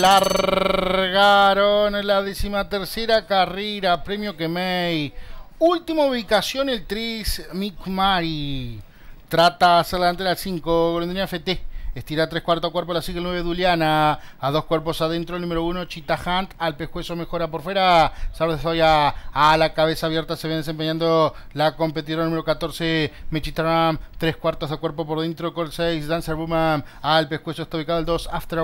largaron en la decimatercera carrera, premio Kemey Última ubicación el Tris Mikmari. Trata hacia la delantera 5, Golondrina FT. Estira tres cuartos cuerpo, la sigue el 9 Duliana. A dos cuerpos adentro, el número uno, Chita Hunt. Al pescuezo mejora por fuera. Salve Soya a la cabeza abierta. Se viene desempeñando la competidora número 14 Ram, Tres cuartos a cuerpo por dentro. con 6 Dancer Woman, Al pescuezo está ubicado el 2 After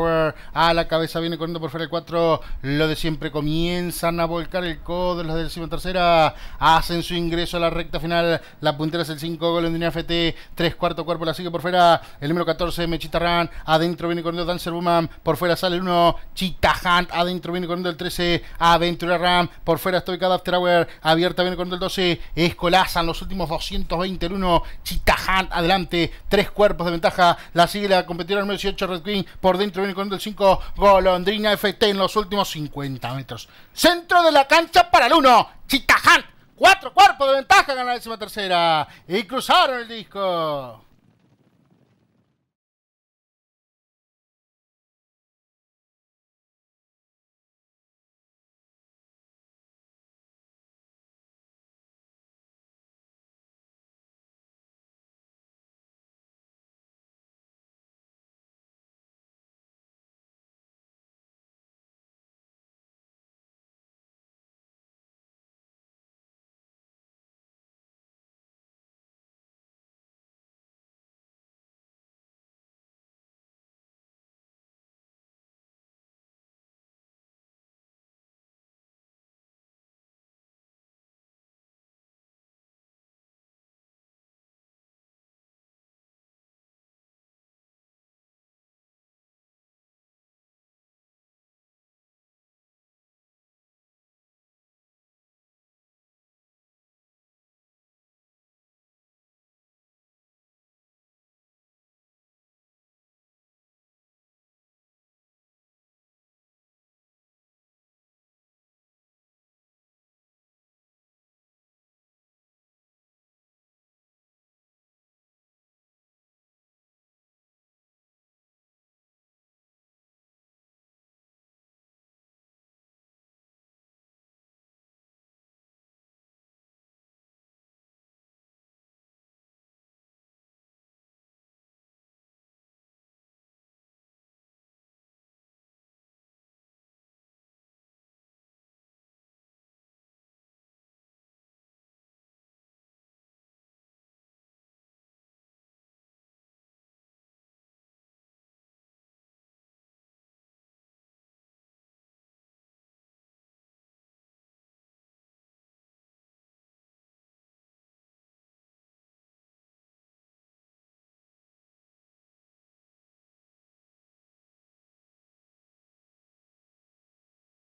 A la cabeza viene corriendo por fuera el 4. Lo de siempre comienzan a volcar el codo los de décima tercera. Hacen su ingreso a la recta final. La puntera es el 5 línea FT. Tres cuartos cuerpo la sigue por fuera. El número 14 Mechita adentro viene el Dancer Woman, por fuera sale el 1, Cheetah Hunt, adentro viene con el 13, Aventura Ram, por fuera Stoic After Hour, abierta viene con el 12, Escolazan los últimos 220 el 1, Cheetah Hunt, adelante, tres cuerpos de ventaja, la sigue la competidora número 18 Red Queen, por dentro viene con el 5, Golondrina FT en los últimos 50 metros. Centro de la cancha para el 1, Cheetah Hunt, cuatro cuerpos de ventaja gana la décima tercera y cruzaron el disco.